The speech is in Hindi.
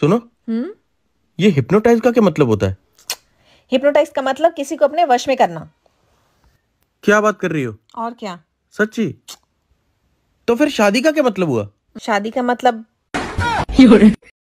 सुनो हुँ? हम्म? ये हिप्नोटाइज का क्या मतलब होता है हिप्नोटाइज का मतलब किसी को अपने वश में करना क्या बात कर रही हो और क्या सच्ची तो फिर शादी का क्या मतलब हुआ शादी का मतलब